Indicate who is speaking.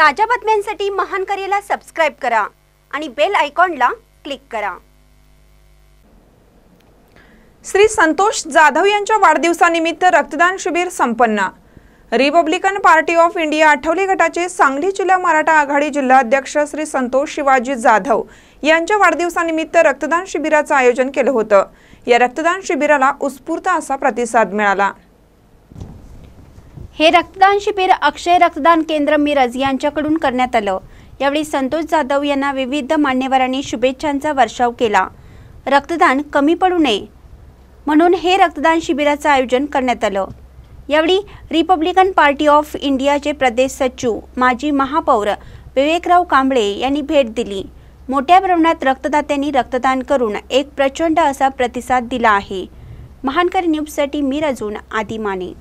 Speaker 1: ताज्या बातम्यांसाठी महान करेला सबस्क्राईब करा आणि बेल आयकॉनला क्लिक करा श्री संतोष जाधव
Speaker 2: यांच्या वाढदिवसानिमित्त रक्तदान शिबिर संपन्न Republican Party of India Athawale गटाचे सांगली जिल्हा मराठा आघाडी जिल्हाध्यक्ष श्री संतोष शिवाजी जाधव यांच्या वाढदिवसानिमित्त रक्तदान शिबिराचं आयोजन केलं होतं या रक्तदान शिबिराला उत्स्फूर्त असा प्रतिसाद मिळाला
Speaker 1: हे रक्तदान शिबिर अक्षय रक्तदान केंद्र मिरज यांच्याकडून करण्यात आलं यावेळी संतोष जाधव यांना विविध मान्यवरांनी शुभेच्छांचा वर्षाव केला रक्तदान कमी पडू नये म्हणून हे रक्तदान शिबिराचं आयोजन करण्यात आलं यावेळी रिपब्लिकन पार्टी ऑफ इंडियाचे प्रदेश सचिव माजी महापौर विवेकराव कांबळे यांनी भेट दिली मोठ्या प्रमाणात रक्तदात्यांनी रक्तदान करून एक प्रचंड असा प्रतिसाद दिला आहे महानकर न्यूजसाठी मी रजून माने